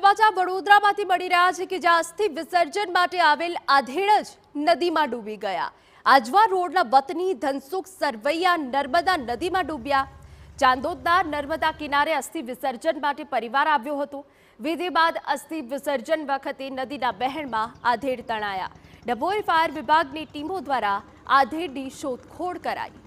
સમાચાર વડોદરામાંથી મળી રહ્યા છે કે જ્યાં અસ્થિ વિસર્જન માટે આવેલ આધેડજ નદીમાં ડૂબી ગયા આજવા રોડના વતની ધનસુખ સરવૈયા નર્મદા નદીમાં ડૂબ્યા ચાંદોદના નર્મદા કિનારે અસ્થિ વિસર્જન માટે પરિવાર આવ્યો હતો વિધિ બાદ અસ્થિ વિસર્જન વખતે નદીના બહેણમાં આધેડ તણાયા ડભોઈ ફાયર વિભાગની ટીમો દ્વારા આધેડની શોધખોળ કરાઈ